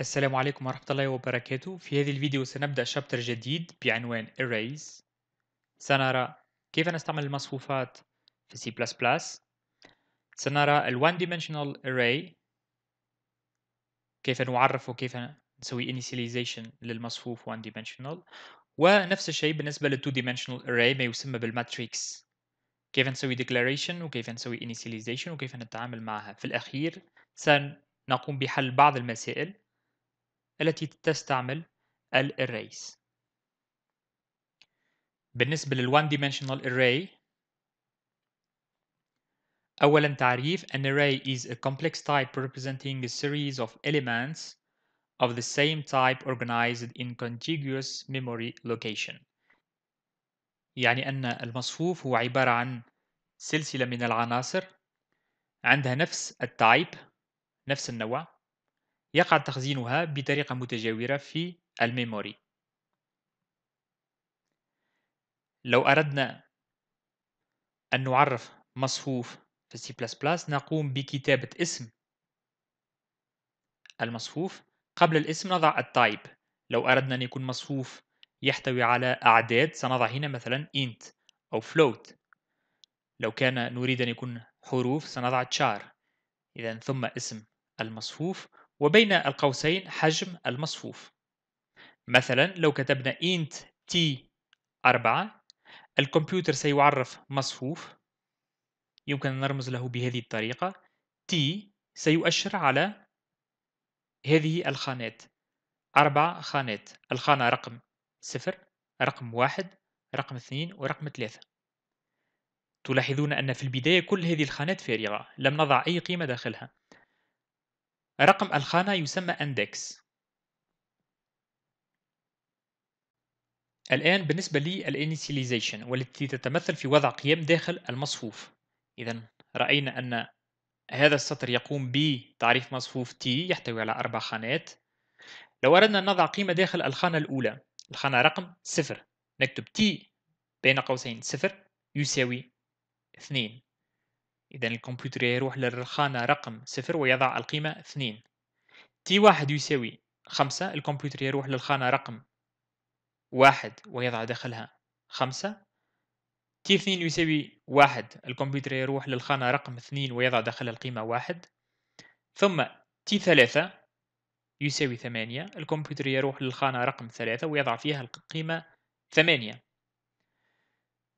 السلام عليكم ورحمة الله وبركاته في هذا الفيديو سنبدأ شابتر جديد بعنوان Arrays سنرى كيف نستعمل المصفوفات في C++ سنرى ال One Dimensional Array كيف نعرف وكيف نسوي initialization للمصفوف One Dimensional ونفس الشيء بالنسبة لل Two Dimensional Array ما يسمى بالماتريكس كيف نسوي declaration وكيف نسوي initialization وكيف نتعامل معها في الأخير سنقوم بحل بعض المسائل التي تستعمل ال Arrays بالنسبة لل One Dimensional Array أولا تعريف An array is a complex type representing a series of elements of the same type organized in contiguous memory location يعني أن المصفوف هو عبارة عن سلسلة من العناصر عندها نفس التايب نفس النوع يقع تخزينها بطريقة متجاورة في الميموري لو أردنا أن نعرف مصفوف في C++ نقوم بكتابة اسم المصفوف قبل الاسم نضع التايب لو أردنا أن يكون مصفوف يحتوي على أعداد سنضع هنا مثلا int أو float لو كان نريد أن يكون حروف سنضع char إذا ثم اسم المصفوف وبين القوسين حجم المصفوف مثلا لو كتبنا int t 4 الكمبيوتر سيعرف مصفوف يمكن أن نرمز له بهذه الطريقة t سيؤشر على هذه الخانات أربع خانات الخانة رقم صفر رقم واحد رقم اثنين ورقم ثلاثة تلاحظون أن في البداية كل هذه الخانات فارغة لم نضع أي قيمة داخلها رقم الخانة يسمى اندكس الآن بالنسبة initialization والتي تتمثل في وضع قيم داخل المصفوف إذا رأينا أن هذا السطر يقوم بتعريف مصفوف T يحتوي على أربع خانات لو أردنا أن نضع قيمة داخل الخانة الأولى الخانة رقم صفر نكتب T بين قوسين صفر يساوي اثنين إذا الكمبيوتر يروح للخانة رقم صفر ويضع القيمة اثنين تي واحد يساوي خمسة الكمبيوتر يروح للخانة رقم واحد ويضع داخلها خمسة تي اثنين يساوي واحد الكمبيوتر يروح للخانة رقم اثنين ويضع داخلها القيمة واحد ثم تي ثلاثة يساوي ثمانية الكمبيوتر يروح للخانة رقم ثلاثة ويضع فيها القيمة ثمانية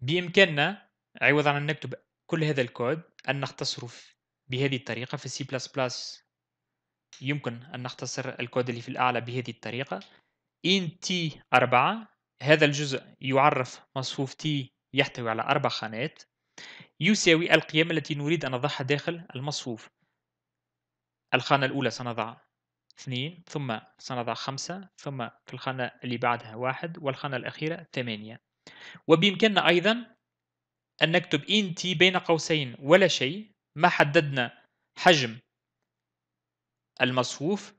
بإمكاننا عوض عن أن نكتب كل هذا الكود أن نختصره بهذه الطريقة في سي بلس بلس يمكن أن نختصر الكود اللي في الأعلى بهذه الطريقة ان T4 هذا الجزء يعرف مصفوف T يحتوي على أربع خانات يساوي القيم التي نريد أن نضعها داخل المصفوف الخانة الأولى سنضع اثنين ثم سنضع خمسة ثم في الخانة اللي بعدها واحد والخانة الأخيرة ثمانية وبإمكاننا أيضا أن نكتب إن تي بين قوسين ولا شيء ما حددنا حجم المصفوف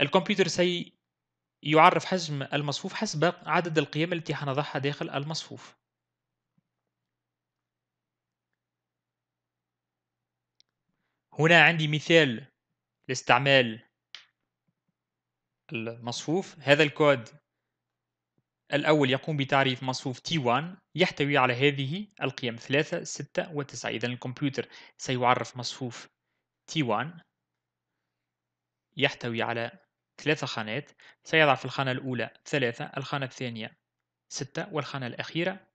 الكمبيوتر سيعرف حجم المصفوف حسب عدد القيم التي حنضعها داخل المصفوف هنا عندي مثال لاستعمال المصفوف هذا الكود الأول يقوم بتعريف مصفوف T1 يحتوي على هذه القيم 3 6 و 9 إذا الكمبيوتر سيعرف مصفوف T1 يحتوي على ثلاثة خانات سيضع في الخانة الأولى 3 الخانة الثانية 6 والخانة الأخيرة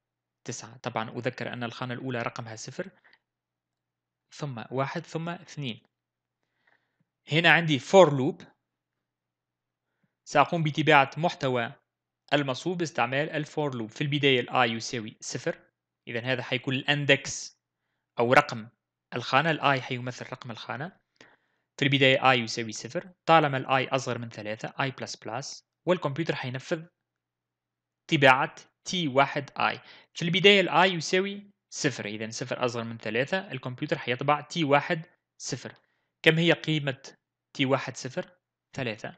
9 طبعا أذكر أن الخانة الأولى رقمها 0 ثم 1 ثم 2 هنا عندي for loop سأقوم بطباعة محتوى المصوب باستعمال الفور لوب في البداية الـ i يساوي صفر إذا هذا حيكون الاندكس أو رقم الخانة الـ i حيمثل رقم الخانة في البداية i يساوي صفر طالما الـ i أصغر من ثلاثة i++ والكمبيوتر حينفذ طباعة t t1i في البداية الـ i يساوي صفر إذا صفر أصغر من ثلاثة الكمبيوتر حيطبع t1 صفر كم هي قيمة t t1 صفر ثلاثة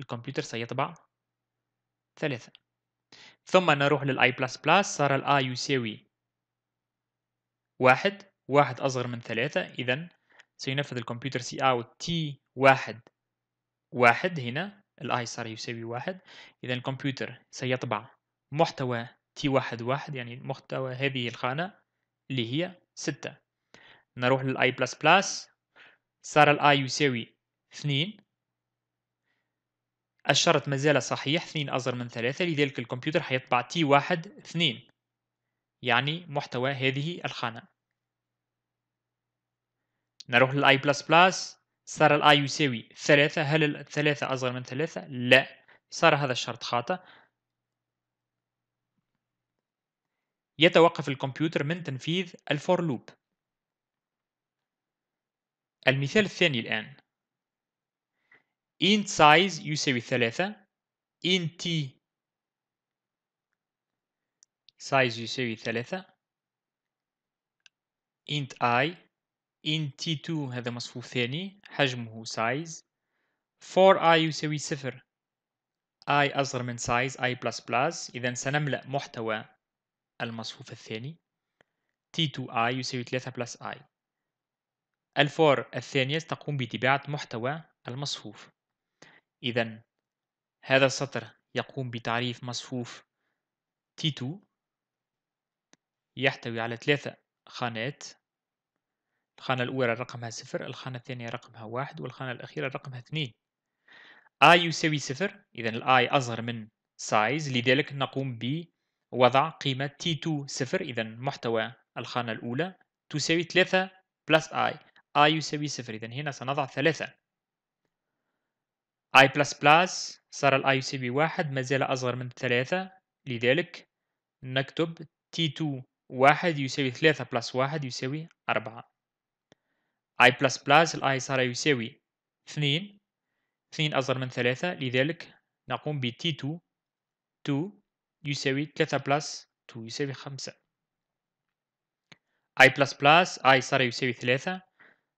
الكمبيوتر سيطبع ثلاثة ثم نروح للآي بلس بلس صار الآ يساوي واحد واحد أصغر من ثلاثة إذا سينفذ الكمبيوتر سي اوت تي واحد واحد هنا الآي صار يساوي واحد إذا الكمبيوتر سيطبع محتوى تي واحد واحد يعني محتوى هذه الخانة اللي هي ستة نروح للآي بلس بلس صار الآي يساوي اثنين الشرط مازال صحيح اثنين أصغر من ثلاثة لذلك الكمبيوتر حيطبع تي واحد اثنين يعني محتوى هذه الخانة نروح للآي بلس بلس صار الآي يساوي ثلاثة هل 3 أصغر من ثلاثة؟ لا صار هذا الشرط خاطئ يتوقف الكمبيوتر من تنفيذ الفور لوب المثال الثاني الآن int size يساوي ثلاثة int t size يساوي ثلاثة int i int t2 هذا مصفوف ثاني حجمه size for i يساوي صفر i أصغر من size i++ إذا سنملأ محتوى المصفوف الثاني t2i يساوي 3 plus i الفور الثانية تقوم بتباعة محتوى المصفوف إذا هذا السطر يقوم بتعريف مصفوف تي2 يحتوي على ثلاثة خانات الخانة الأولى رقمها صفر الخانة الثانية رقمها واحد والخانة الأخيرة رقمها اثنين i يساوي صفر إذا ال i أصغر من size لذلك نقوم بوضع قيمة t2 صفر إذا محتوى الخانة الأولى تساوي ثلاثة بلس i i يساوي صفر إذا هنا سنضع ثلاثة اي بلس بلس صار الاي سي بي واحد مازال اصغر من ثلاثة لذلك نكتب تي تو واحد يساوي ثلاثة بلس واحد يساوي أربعة اي بلس بلس الاي صار يساوي اثنين اثنين أصغر من ثلاثة لذلك نقوم ب t تو تو يساوي ثلاثة بلس تو يساوي خمسة اي بلس بلس اي صار يساوي ثلاثة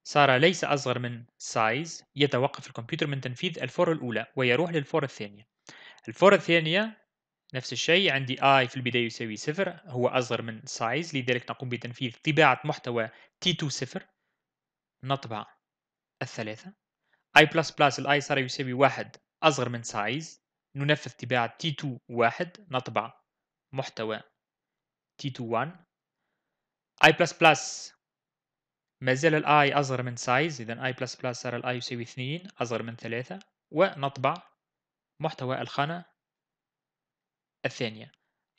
صار ليس أصغر من size يتوقف الكمبيوتر من تنفيذ الفور الأولى ويروح للفور الثانية الفور الثانية نفس الشيء عندي i في البداية يساوي صفر هو أصغر من size لذلك نقوم بتنفيذ طباعة محتوى t2 صفر نطبع الثلاثة i++ ال i صار يساوي واحد أصغر من size ننفذ طباعة t2 واحد نطبع محتوى t2 1 i++ ما زال الاي اصغر من سايز اذا اي بلس بلس صار الاي يساوي اثنين اصغر من ثلاثة ونطبع محتوى الخانة الثانية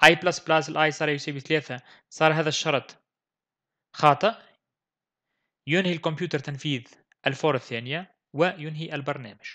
اي بلس بلس الاي صار يساوي ثلاثة صار هذا الشرط خاطئ ينهي الكمبيوتر تنفيذ الفور الثانية وينهي البرنامج